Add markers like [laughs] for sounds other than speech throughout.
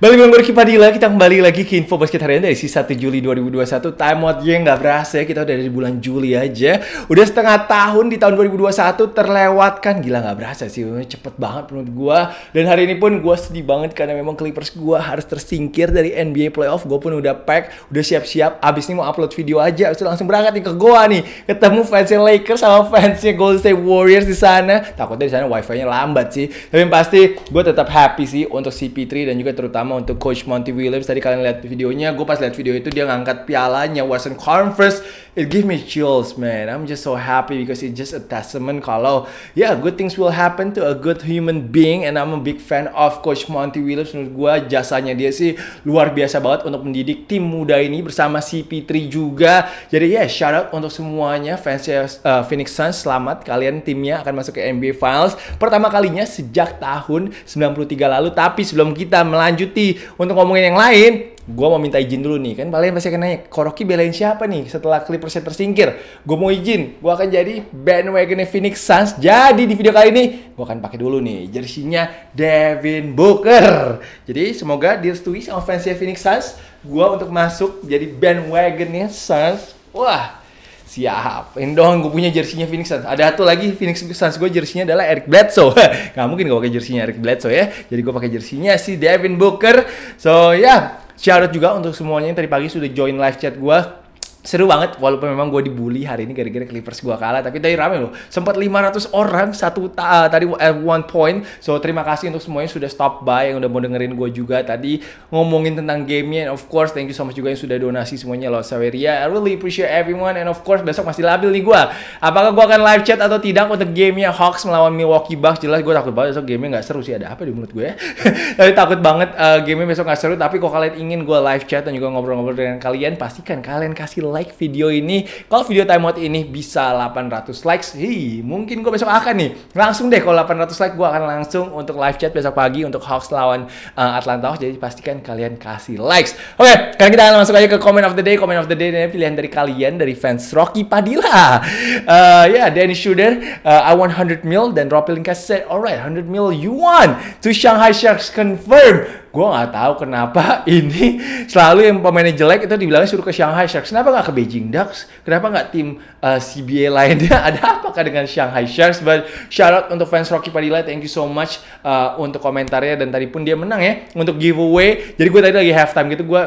Balik dengan gue Padilla, kita kembali lagi ke info basket harian dari sisa 1 Juli 2021 Time out ya, nggak berasa ya, kita udah dari bulan Juli aja Udah setengah tahun di tahun 2021 terlewatkan Gila nggak berasa sih, cepet banget menurut gue Dan hari ini pun gue sedih banget karena memang Clippers gue harus tersingkir dari NBA Playoff Gue pun udah pack, udah siap-siap, abis ini mau upload video aja Abis itu langsung berangkat nih ke gue nih Ketemu fansnya Lakers sama fansnya Golden State Warriors di sana Takutnya di sana wifi-nya lambat sih Tapi pasti gue tetap happy sih untuk CP3 dan juga terutama pertama untuk Coach Monty Williams. Tadi kalian lihat videonya, gue pas lihat video itu dia ngangkat pialanya Western Conference. It give me chills, man. I'm just so happy because it's just a testament kalau ya yeah, good things will happen to a good human being and I'm a big fan of Coach Monty Williams. Menurut gue jasanya dia sih luar biasa banget untuk mendidik tim muda ini bersama CP3 juga. Jadi ya yeah, shout out untuk semuanya fans uh, Phoenix Suns. Selamat kalian timnya akan masuk ke NBA Finals pertama kalinya sejak tahun 93 lalu. Tapi sebelum kita melanjuti untuk ngomongin yang lain gue mau minta izin dulu nih kan kalian pasti akan nanya Koroki belain siapa nih setelah Clippers tersingkir gue mau izin gue akan jadi bandwagonnya Phoenix Suns jadi di video kali ini gue akan pakai dulu nih jersinya Devin Booker jadi semoga direstui sama fansnya Phoenix Suns gue untuk masuk jadi bandwagonnya Suns wah Siap. Ini doang gue punya jersinya Phoenix Suns. Ada satu lagi Phoenix Suns gue jersinya adalah Eric Bledsoe. [laughs] Gak mungkin gue pakai jersinya Eric Bledsoe ya. Jadi gue pakai jersinya si Devin Booker. So ya, yeah. shout out juga untuk semuanya yang tadi pagi sudah join live chat gue seru banget walaupun memang gue dibully hari ini gara-gara Clippers gue kalah tapi tadi rame loh sempat 500 orang satu ta eh, tadi at eh, one point so terima kasih untuk semuanya sudah stop by yang udah mau dengerin gue juga tadi ngomongin tentang gamenya and of course thank you so much juga yang sudah donasi semuanya loh Saweria I really appreciate everyone and of course besok masih labil nih gue apakah gue akan live chat atau tidak untuk gamenya Hawks melawan Milwaukee Bucks jelas gue takut banget besok gamenya nggak seru sih ada apa di mulut gue ya [laughs] tapi takut banget uh, gamenya besok gak seru tapi kok kalian ingin gue live chat dan juga ngobrol-ngobrol dengan kalian pastikan kalian kasih like video ini. Kalau video timeout ini bisa 800 likes, hi, mungkin gue besok akan nih. Langsung deh kalau 800 like gue akan langsung untuk live chat besok pagi untuk Hawks lawan uh, Atlanta Hawks. Jadi pastikan kalian kasih likes. Oke, okay, sekarang kita akan masuk aja ke comment of the day. Comment of the day ini pilihan dari kalian dari fans Rocky Padilla. Uh, ya, yeah, Danny Shooter, uh, eh, I want 100 mil dan Rob Pelinka said, alright 100 mil you want to Shanghai Sharks confirm gue nggak tahu kenapa [laughs] ini selalu yang yang jelek itu dibilangnya suruh ke Shanghai Sharks. Kenapa nggak ke Beijing Ducks? Kenapa nggak tim uh, eh, CBA lainnya? [laughs] Ada apakah dengan Shanghai Sharks? But shout out untuk fans Rocky Padilla, thank you so much uh, untuk komentarnya dan tadi pun dia menang ya untuk giveaway. Jadi gue tadi lagi halftime gitu gue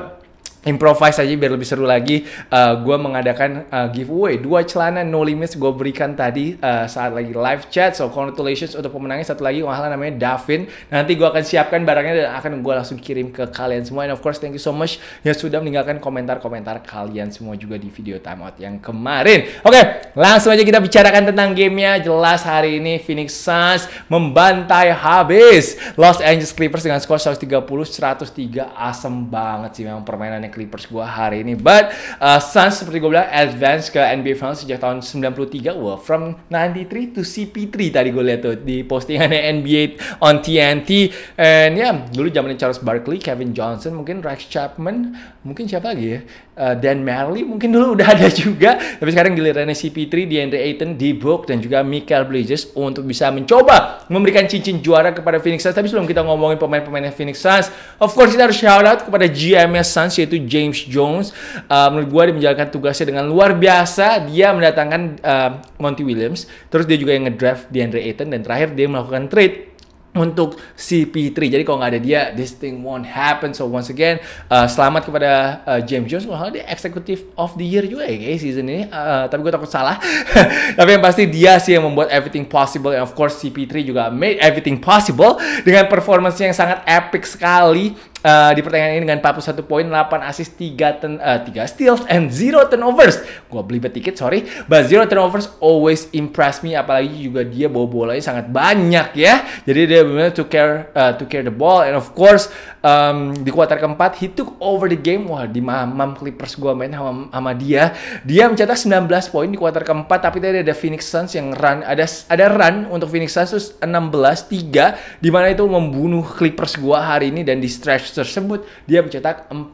improvise aja biar lebih seru lagi. Uh, eh, gue mengadakan uh, giveaway dua celana No Limits gue berikan tadi uh, saat lagi live chat. So congratulations untuk pemenangnya satu lagi wahala namanya Davin. Nanti gue akan siapkan barangnya dan akan gue langsung kirim ke kalian semua. And of course thank you so much yang sudah meninggalkan komentar-komentar kalian semua juga di video timeout yang kemarin. Oke, okay, langsung aja kita bicarakan tentang gamenya. Jelas hari ini Phoenix Suns membantai habis Los Angeles Clippers dengan skor 130-103. Asem banget sih memang permainannya Clippers gue hari ini. But uh, Suns seperti gue bilang advance ke NBA Finals sejak tahun 93. Wah, from 93 to CP3 tadi gue lihat tuh di postingannya NBA on TNT. And ya, yeah, dulu zamannya Charles Barkley, Kevin Johnson, mungkin Rex Chapman, mungkin siapa lagi ya? uh, Dan Marley mungkin dulu udah ada juga tapi sekarang gilirannya CP3, DeAndre Ayton, D-Book dan juga Michael Bridges untuk bisa mencoba memberikan cincin juara kepada Phoenix Suns tapi sebelum kita ngomongin pemain-pemainnya Phoenix Suns of course kita harus shout out kepada gm Suns yaitu James Jones uh, menurut gue dia menjalankan tugasnya dengan luar biasa dia mendatangkan uh, Monty Williams terus dia juga yang ngedraft DeAndre Ayton dan terakhir dia melakukan trade untuk CP3. Jadi kalau nggak ada dia, this thing won't happen. So once again, uh, selamat kepada uh, James Jones. Kalau dia executive of the year juga ya guys season ini. Uh, tapi gue takut salah. [laughs] tapi yang pasti dia sih yang membuat everything possible. And of course CP3 juga made everything possible dengan performance yang sangat epic sekali uh, di pertandingan ini dengan 41 poin, 8 assist, 3 ten, uh, eh, 3 steals and 0 turnovers. Gue beli dikit, sorry. But 0 turnovers always impress me apalagi juga dia bawa bolanya sangat banyak ya. Jadi dia benar to care uh, eh, to care the ball and of course um, di kuartal keempat he took over the game. Wah, di mamam Clippers gua main sama, sama dia. Dia mencetak 19 poin di kuartal keempat tapi tadi ada Phoenix Suns yang run ada ada run untuk Phoenix Suns terus 16 3 Dimana itu membunuh Clippers gua hari ini dan di stretch tersebut dia mencetak 14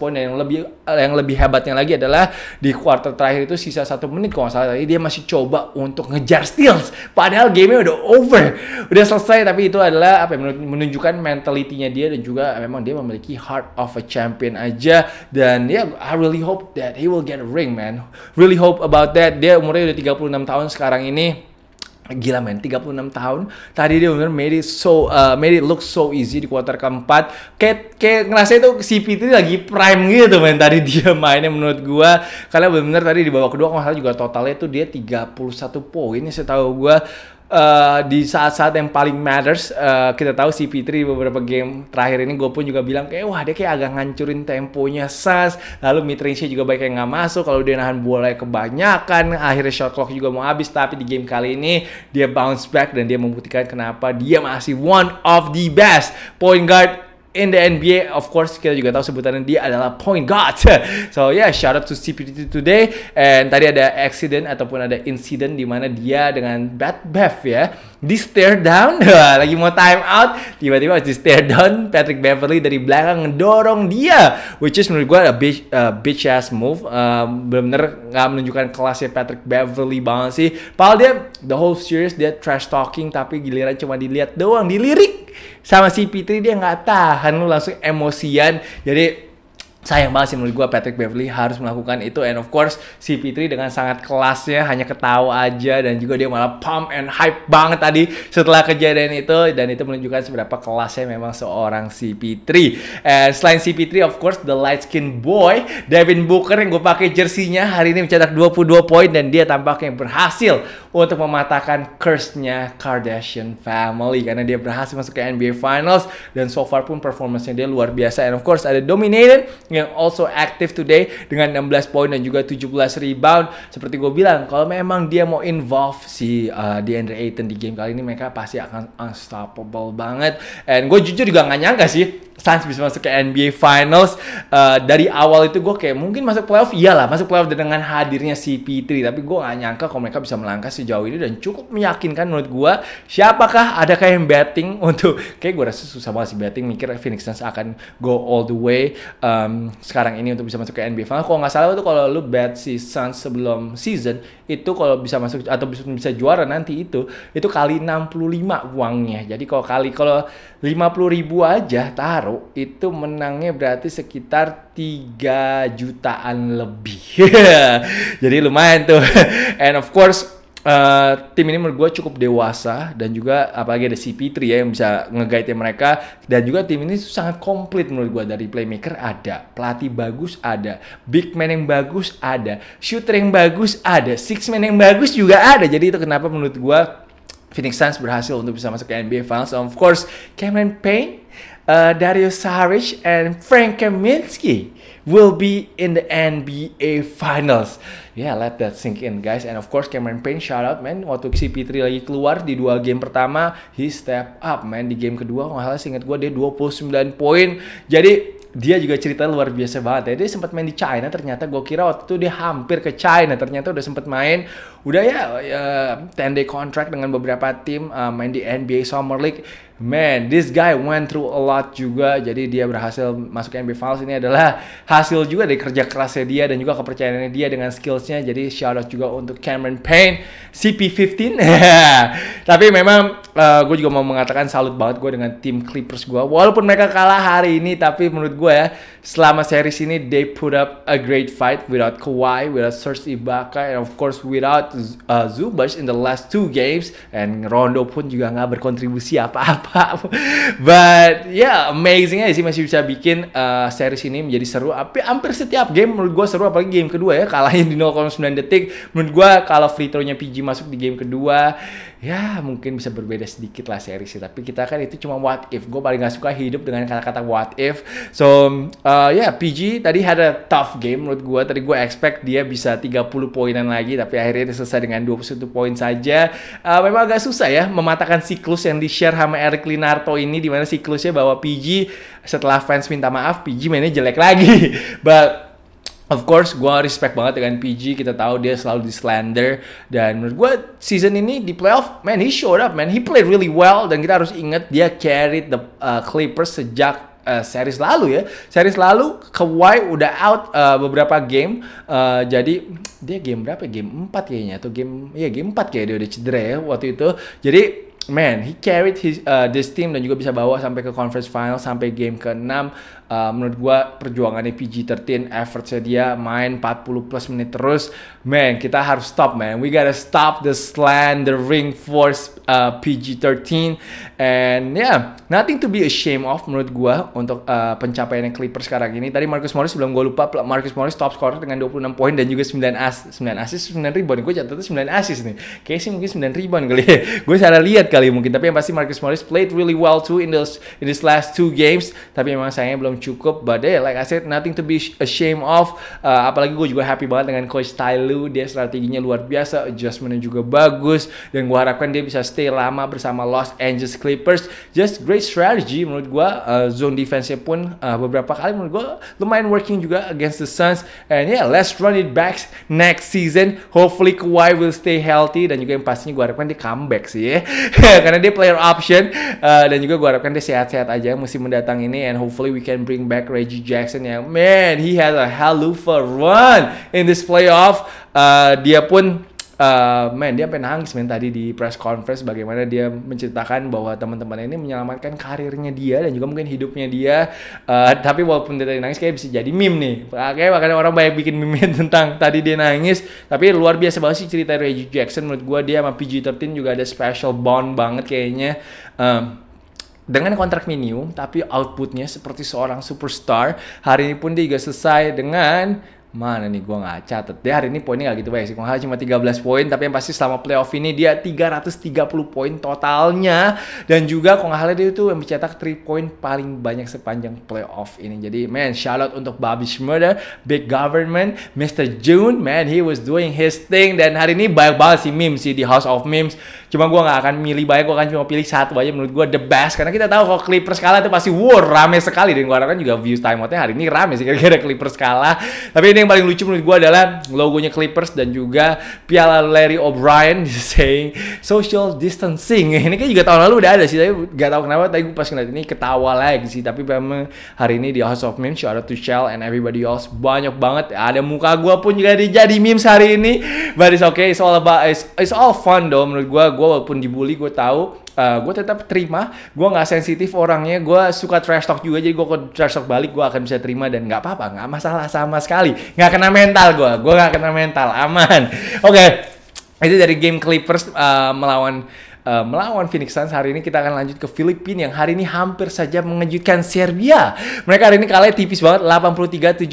poin yang lebih yang lebih hebatnya lagi adalah di quarter terakhir itu sisa satu menit kalau nggak salah tadi dia masih coba untuk ngejar steals padahal gamenya udah over udah selesai tapi itu adalah apa ya, menunjukkan mentalitinya dia dan juga memang dia memiliki heart of a champion aja dan ya yeah, I really hope that he will get a ring man really hope about that dia umurnya udah 36 tahun sekarang ini Gila men, 36 tahun. Tadi dia bener made it so uh, made it look so easy di kuarter keempat. Kayak kayak ngerasa itu CP3 lagi prime gitu men tadi dia mainnya menurut gua. Karena bener benar tadi di babak kedua kalau juga totalnya itu dia 31 poin setahu gua. Eh, di saat-saat yang paling matters uh, kita tahu si Fitri beberapa game terakhir ini gue pun juga bilang kayak wah dia kayak agak ngancurin temponya Sas lalu mid juga baik yang nggak masuk kalau dia nahan bola kebanyakan akhirnya shot clock juga mau habis tapi di game kali ini dia bounce back dan dia membuktikan kenapa dia masih one of the best point guard in the NBA, of course kita juga tahu sebutannya dia adalah point guard. [laughs] so yeah, shout out to CP2 today. And tadi ada accident ataupun ada incident di mana dia dengan Bad Bev ya di stare down [laughs] lagi mau time out tiba-tiba di stare down Patrick Beverly dari belakang ngedorong dia which is menurut gue a bitch, uh, bitch ass move uh, um, benar bener nggak menunjukkan kelasnya Patrick Beverly banget sih padahal dia the whole series dia trash talking tapi giliran cuma dilihat doang dilirik sama si Fitri dia nggak tahan lu langsung emosian jadi sayang banget sih menurut gue Patrick Beverly harus melakukan itu and of course si Fitri dengan sangat kelasnya hanya ketawa aja dan juga dia malah pump and hype banget tadi setelah kejadian itu dan itu menunjukkan seberapa kelasnya memang seorang si Fitri and eh, selain si Fitri of course the light skin boy Devin Booker yang gue pakai jersinya hari ini mencetak 22 poin dan dia tampaknya berhasil untuk mematahkan curse-nya Kardashian family karena dia berhasil masuk ke NBA Finals dan so far pun performance dia luar biasa and of course ada dominated yang also active today dengan 16 poin dan juga 17 rebound seperti gue bilang kalau memang dia mau involve si uh, DeAndre Ayton di game kali ini mereka pasti akan unstoppable banget and gue jujur juga gak nyangka sih Suns bisa masuk ke NBA Finals uh, dari awal itu gue kayak mungkin masuk playoff iyalah masuk playoff dengan hadirnya CP3 tapi gue gak nyangka kalau mereka bisa melangkah sejauh ini dan cukup meyakinkan menurut gue siapakah ada kayak yang betting [laughs] untuk kayak gue rasa susah banget sih betting mikir Phoenix Suns akan go all the way um, sekarang ini untuk bisa masuk ke NBA Finals kalau nggak salah itu kalau lu bet si Suns sebelum season itu kalau bisa masuk atau bisa, bisa juara nanti itu itu kali 65 uangnya jadi kalau kali kalau 50 ribu aja taruh tahu itu menangnya berarti sekitar 3 jutaan lebih. [laughs] Jadi lumayan tuh. [laughs] And of course Uh, tim ini menurut gue cukup dewasa dan juga apalagi ada CP3 ya yang bisa ngegaitnya mereka dan juga tim ini sangat komplit menurut gue dari playmaker ada pelatih bagus ada big man yang bagus ada shooter yang bagus ada six man yang bagus juga ada jadi itu kenapa menurut gue Phoenix Suns berhasil untuk bisa masuk ke NBA Finals. So, Of course, Cameron Payne uh, Dario Saric and Frank Kaminsky will be in the NBA Finals. Yeah, let that sink in, guys. And of course, Cameron Payne, shout out, man. Waktu CP3 lagi keluar di dua game pertama, he step up, man. Di game kedua, salah, seingat gue dia 29 poin. Jadi, dia juga cerita luar biasa banget ya. Dia sempat main di China ternyata gue kira waktu itu dia hampir ke China ternyata udah sempat main udah ya uh, 10 day contract dengan beberapa tim uh, main di NBA Summer League. Man, this guy went through a lot juga. Jadi dia berhasil masuk NBA Finals ini adalah hasil juga dari kerja kerasnya dia dan juga kepercayaannya dia dengan skillsnya. Jadi shout out juga untuk Cameron Payne, CP15. [laughs] Tapi memang uh, eh, gue juga mau mengatakan salut banget gue dengan tim Clippers gue. Walaupun mereka kalah hari ini, tapi menurut gue ya, selama series ini they put up a great fight without Kawhi, without Serge Ibaka, and of course without uh, Zubac in the last two games. And Rondo pun juga nggak berkontribusi apa-apa. [laughs] But yeah, amazing aja sih masih bisa bikin uh, series ini menjadi seru. Tapi hampir setiap game menurut gue seru, apalagi game kedua ya kalahin di 0,9 detik. Menurut gue kalau free throw-nya PG masuk di game kedua, ya mungkin bisa berbeda sedikit lah seri sih tapi kita kan itu cuma what if gue paling gak suka hidup dengan kata-kata what if so uh, ya yeah, PG tadi ada tough game menurut gue tadi gue expect dia bisa 30 poinan lagi tapi akhirnya dia selesai dengan 21 poin saja uh, memang agak susah ya mematakan siklus yang di share sama Eric Linarto ini dimana siklusnya bahwa PG setelah fans minta maaf PG mainnya jelek lagi [laughs] but Of course, gue respect banget dengan PG. Kita tahu dia selalu di slander. Dan menurut gue season ini di playoff, man, he showed up, man. He played really well. Dan kita harus ingat dia carried the uh, Clippers sejak Uh, series lalu ya, series lalu Kawhi udah out uh, beberapa game, uh, jadi dia game berapa? Ya? Game 4 kayaknya atau game ya game 4 kayak dia udah cedera ya waktu itu. Jadi man, he carried his uh, this team dan juga bisa bawa sampai ke conference final sampai game ke-6. Uh, menurut gua perjuangannya PG13, effortnya dia main 40 plus menit terus. Man, kita harus stop man. We gotta stop the slandering force uh, PG13 And yeah, nothing to be ashamed of menurut gue untuk uh, pencapaian yang Clippers sekarang ini. Tadi Marcus Morris belum gue lupa, Marcus Morris top scorer dengan 26 poin dan juga 9 as 9 assist, 9 rebound. Gue catat 9 assist nih. Kayaknya sih mungkin 9 rebound kali ya. [laughs] gue salah lihat kali mungkin, tapi yang pasti Marcus Morris played really well too in those in this last two games. Tapi memang sayangnya belum cukup. But yeah, like I said, nothing to be ashamed of. Uh, apalagi gue juga happy banget dengan coach Ty Dia strateginya luar biasa, adjustmentnya juga bagus dan gue harapkan dia bisa stay lama bersama Los Angeles Clippers Clippers just great strategy menurut gue uh, zone defense-nya pun uh, beberapa kali menurut gue lumayan working juga against the Suns and yeah let's run it back next season hopefully Kawhi will stay healthy dan juga yang pastinya gue harapkan dia comeback sih ya [laughs] karena dia player option uh, dan juga gue harapkan dia sehat-sehat aja musim mendatang ini and hopefully we can bring back Reggie Jackson yang man he has a hell of a run in this playoff uh, dia pun uh, eh, man dia penangis nangis men tadi di press conference bagaimana dia menceritakan bahwa teman-teman ini menyelamatkan karirnya dia dan juga mungkin hidupnya dia uh, tapi walaupun dia tadi nangis kayak bisa jadi meme nih Kayaknya makanya orang banyak bikin meme [laughs] tentang tadi dia nangis tapi luar biasa banget sih cerita Reggie Jackson menurut gue dia sama PG-13 juga ada special bond banget kayaknya um, dengan kontrak minimum tapi outputnya seperti seorang superstar hari ini pun dia juga selesai dengan mana nih gue gak catet deh hari ini poinnya gak gitu banyak sih Kongha cuma 13 poin tapi yang pasti selama playoff ini dia 330 poin totalnya dan juga Kongha dia itu yang mencetak 3 poin paling banyak sepanjang playoff ini jadi man shout out untuk Bobby Schmurder Big Government Mr. June man he was doing his thing dan hari ini banyak banget sih meme sih di House of Memes cuma gue gak akan milih banyak gue akan cuma pilih satu aja menurut gue the best karena kita tahu kalau Clippers kalah itu pasti wow rame sekali dan gue harapkan juga views timeoutnya hari ini rame sih kira-kira Clippers kalah tapi ini yang paling lucu menurut gue adalah logonya Clippers dan juga piala Larry O'Brien [laughs] saying social distancing. [laughs] Ini kan juga tahun lalu udah ada sih, tapi gak tau kenapa. Tapi gue pas ngeliat ini ketawa lagi sih. Tapi memang hari ini di House of Memes, shout out to Shell and everybody else. Banyak banget. Ada muka gue pun juga jadi memes hari ini. But it's okay, it's all about, it's, it's all fun dong menurut gue. Gue walaupun dibully, gue tahu uh, eh, gue tetap terima gue nggak sensitif orangnya gue suka trash talk juga jadi gue ke trash talk balik gue akan bisa terima dan nggak apa-apa nggak masalah sama sekali nggak kena mental gue gue nggak kena mental aman [laughs] oke okay. itu dari game Clippers uh, melawan Uh, melawan Phoenix Suns hari ini kita akan lanjut ke Filipina yang hari ini hampir saja mengejutkan Serbia. Mereka hari ini kalah tipis banget 83-76.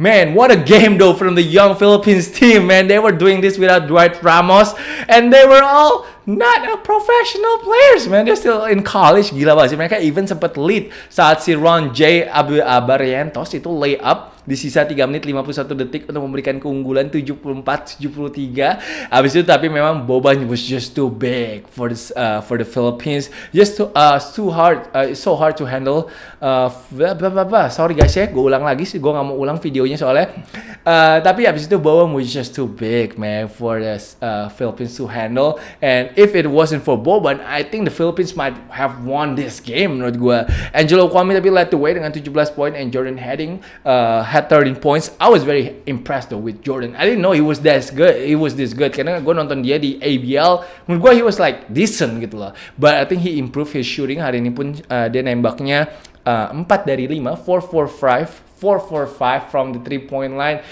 Man, what a game though from the young Philippines team. Man, they were doing this without Dwight Ramos and they were all not a professional players, man. They're still in college. Gila banget sih. Mereka even sempat lead saat si Ron J. Abu Abarientos itu lay up di sisa 3 menit 51 detik untuk memberikan keunggulan 74-73. Habis itu tapi memang Boban was just too big for this, uh, for the Philippines. Just too, uh, too hard, uh, so hard to handle. Uh, blah, blah, blah, Sorry guys ya, gue ulang lagi sih. Gue gak mau ulang videonya soalnya. Uh, tapi abis itu Boban was just too big man for the uh, Philippines to handle. And if it wasn't for Boban, I think the Philippines might have won this game menurut gue. Angelo Kwame tapi led the way dengan 17 poin and Jordan Heading uh, had 13 points. I was very impressed though with Jordan. I didn't know he was this good. He was this good. Karena gue nonton dia di ABL, menurut gue he was like decent gitu loh. But I think he improved his shooting. Hari ini pun uh, dia nembaknya uh, 4 dari 5, 4 4 5, 4 4 5 from the 3 point line.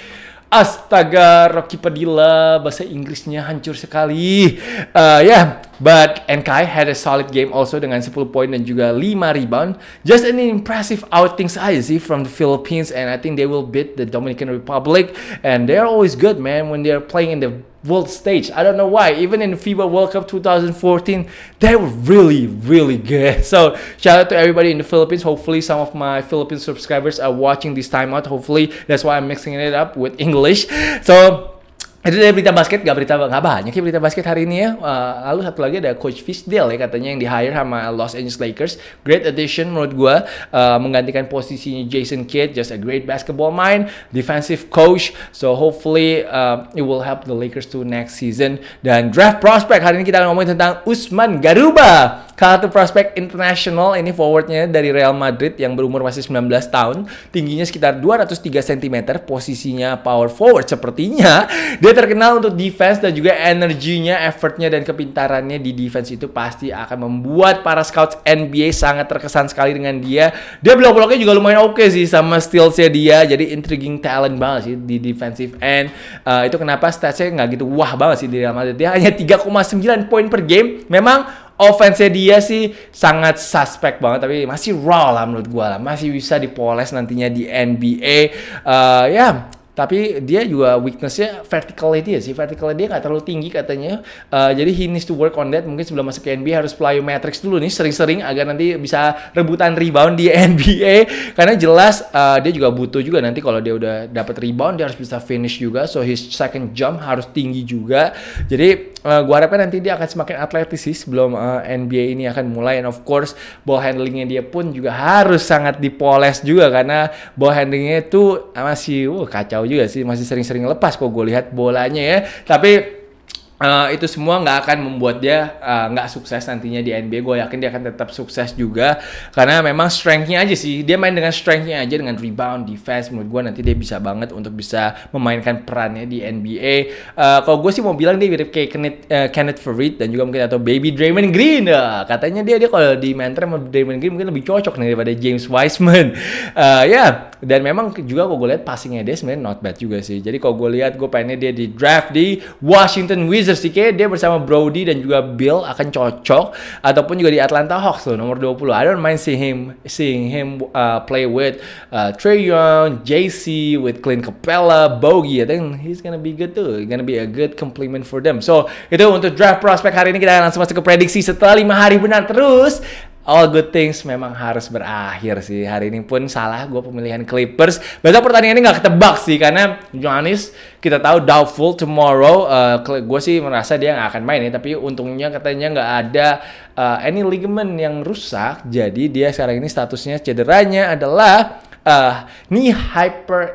Astaga, Rocky Padilla, bahasa Inggrisnya hancur sekali. Uh, eh, yeah, but NKI had a solid game also dengan 10 poin dan juga 5 rebound. Just an impressive outing saya sih from the Philippines and I think they will beat the Dominican Republic and they're always good man when they are playing in the world stage. I don't know why. Even in FIBA World Cup 2014, they were really, really good. [laughs] So shout out to everybody in the Philippines. Hopefully, some of my Philippine subscribers are watching this timeout. Hopefully, that's why I'm mixing it up with English. [laughs] So Itu dari berita basket, gak berita gak banyak ya berita basket hari ini ya. Uh, lalu satu lagi ada Coach Fisdale ya katanya yang di hire sama Los Angeles Lakers. Great addition menurut gue uh, menggantikan posisinya Jason Kidd, just a great basketball mind, defensive coach. So hopefully uh, it will help the Lakers to next season. Dan draft prospect hari ini kita akan ngomongin tentang Usman Garuba. Kartu prospek internasional ini forwardnya dari Real Madrid yang berumur masih 19 tahun, tingginya sekitar 203 cm, posisinya power forward sepertinya. Dia terkenal untuk defense dan juga energinya, effortnya dan kepintarannya di defense itu pasti akan membuat para scouts NBA sangat terkesan sekali dengan dia. Dia blok-bloknya juga lumayan oke okay sih sama stealsnya dia, jadi intriguing talent banget sih di defensive end. Uh, itu kenapa statsnya nggak gitu wah banget sih di Real Madrid. Dia hanya 3,9 poin per game. Memang offense dia sih sangat suspek banget tapi masih raw lah menurut gue lah masih bisa dipoles nantinya di NBA uh, eh, ya yeah. tapi dia juga weaknessnya verticalnya dia sih verticalnya dia nggak terlalu tinggi katanya uh, jadi he needs to work on that mungkin sebelum masuk ke NBA harus plyometrics dulu nih sering-sering agar nanti bisa rebutan rebound di [laughs] NBA karena jelas uh, dia juga butuh juga nanti kalau dia udah dapat rebound dia harus bisa finish juga so his second jump harus tinggi juga jadi uh, eh, gue harapkan nanti dia akan semakin atletis sih sebelum uh, eh, NBA ini akan mulai and of course ball handlingnya dia pun juga harus sangat dipoles juga karena ball handlingnya itu masih uh, kacau juga sih masih sering-sering lepas kok gue lihat bolanya ya tapi uh, itu semua nggak akan membuat dia eh, nggak uh, sukses nantinya di NBA. Gue yakin dia akan tetap sukses juga karena memang strengthnya aja sih. Dia main dengan strengthnya aja dengan rebound, defense. Menurut gue nanti dia bisa banget untuk bisa memainkan perannya di NBA. Uh, eh, Kalau gue sih mau bilang dia mirip kayak Kenneth, uh, Kenneth Farid dan juga mungkin atau Baby Draymond Green. Uh, katanya dia dia kalau di mentor sama Draymond Green mungkin lebih cocok nih daripada James Wiseman. Uh, [laughs] ya yeah. dan memang juga kalau gue lihat passingnya dia sebenarnya not bad juga sih. Jadi kalau gue lihat gue pengennya dia di draft di Washington Wizards sih kayaknya dia bersama Brody dan juga Bill akan cocok ataupun juga di Atlanta Hawks tuh nomor 20. I don't mind seeing him seeing him uh, play with uh, Trey Young, JC with Clint Capella, Bogey. I think he's gonna be good too. He's gonna be a good compliment for them. So itu untuk draft prospect hari ini kita akan langsung masuk ke prediksi setelah lima hari benar terus all good things memang harus berakhir sih. Hari ini pun salah gue pemilihan Clippers. Bahkan pertandingan ini nggak ketebak sih karena Giannis kita tahu doubtful tomorrow. Uh, eh, gue sih merasa dia nggak akan main ya. Tapi untungnya katanya nggak ada uh, any ligament yang rusak. Jadi dia sekarang ini statusnya cederanya adalah uh, eh, knee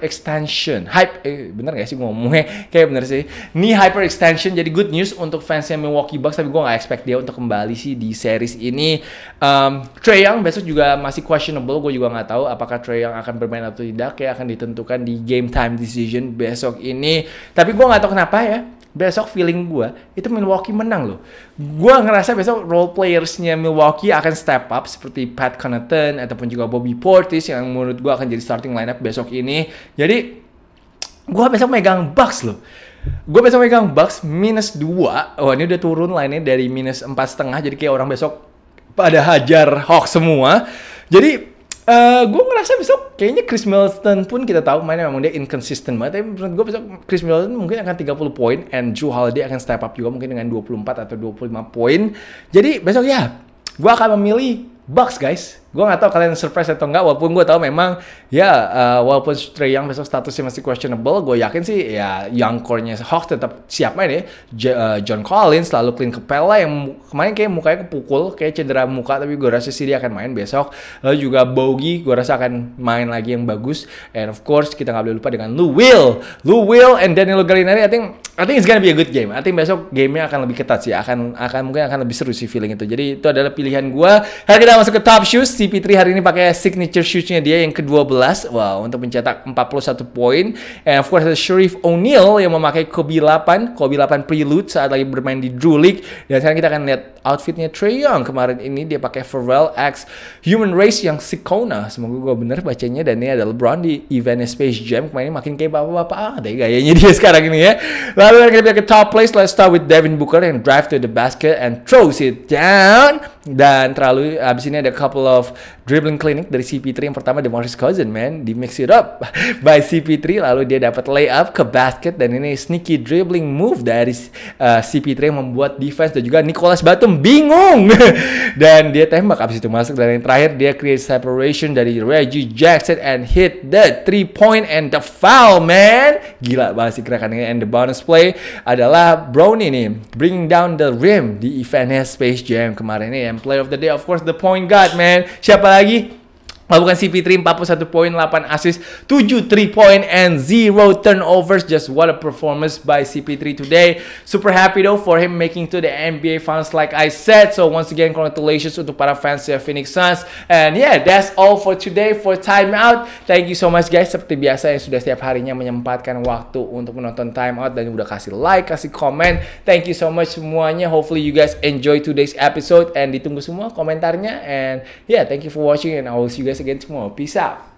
extension. Hype, eh, bener gak sih ngomongnya? [laughs] Kayak bener sih. Knee extension jadi good news untuk fans yang Milwaukee Bucks. Tapi gue gak expect dia untuk kembali sih di series ini. Um, Trey Young besok juga masih questionable. Gue juga gak tahu apakah Trey Young akan bermain atau tidak. Kayak akan ditentukan di game time decision besok ini. Tapi gue gak tahu kenapa ya besok feeling gue itu Milwaukee menang loh. Gue ngerasa besok role playersnya Milwaukee akan step up seperti Pat Connaughton ataupun juga Bobby Portis yang menurut gue akan jadi starting lineup besok ini. Jadi gue besok megang Bucks loh. Gue besok megang Bucks minus 2. Oh ini udah turun lainnya dari minus empat setengah. Jadi kayak orang besok pada hajar Hawks semua. Jadi Uh, eh, gue ngerasa besok kayaknya Chris Middleton pun kita tahu mainnya memang dia inconsistent banget. Tapi menurut gue besok Chris Middleton mungkin akan 30 poin and Drew Holiday akan step up juga mungkin dengan 24 atau 25 poin. Jadi besok ya, gue akan memilih Bucks guys. Gue gak tau kalian surprise atau enggak, walaupun gue tau memang ya uh, walaupun Trey Young besok statusnya masih questionable, gue yakin sih ya young core-nya Hawks tetap siap main ya. J uh, eh, John Collins lalu Clint Capella yang kemarin kayak mukanya kepukul, kayak cedera muka tapi gue rasa sih dia akan main besok. Lalu juga Bogie gue rasa akan main lagi yang bagus. And of course kita gak boleh lupa dengan Lou Will, Lou Will and Daniel Gallinari. I think I think it's gonna be a good game. I think besok gamenya akan lebih ketat sih, akan akan mungkin akan lebih seru sih feeling itu. Jadi itu adalah pilihan gue. Hari kita masuk ke top shoes CP3 hari ini pakai signature shoes-nya dia yang ke-12. Wow, untuk mencetak 41 poin. And of course ada Sharif O'Neal yang memakai Kobe 8, Kobe 8 Prelude saat lagi bermain di Drew League. Dan sekarang kita akan lihat outfitnya Trey Young kemarin ini dia pakai Pharrell X Human Race yang Sikona semoga gue bener bacanya dan ini ada LeBron di event Space Jam kemarin makin kayak bapak-bapak ada ya gayanya dia [laughs] sekarang ini ya lalu yang kita ke top place let's start with Devin Booker yang drive to the basket and throws it down dan terlalu abis ini ada couple of dribbling clinic dari CP3 yang pertama The Morris Cousin man di mix it up [laughs] by CP3 lalu dia dapat lay up ke basket dan ini sneaky dribbling move dari uh, CP3 yang membuat defense dan juga Nicholas Batum bingung [laughs] dan dia tembak habis itu masuk dan yang terakhir dia create separation dari Reggie Jackson and hit the three point and the foul man gila banget sih gerakan ini and the bonus play adalah Brown ini, bringing down the rim di eventnya Space Jam kemarin ini and play of the day of course the point guard man siapa Prague Lakukan CP3 41 poin, 8 assist, 7 3 point and 0 turnovers. Just what a performance by CP3 today. Super happy though for him making to the NBA Finals like I said. So once again congratulations untuk para fans ya Phoenix Suns. And yeah, that's all for today for Time Out. Thank you so much guys seperti biasa yang sudah setiap harinya menyempatkan waktu untuk menonton Time Out dan udah kasih like, kasih comment. Thank you so much semuanya. Hopefully you guys enjoy today's episode and ditunggu semua komentarnya and yeah, thank you for watching and I will see you guys again tomorrow. Peace out.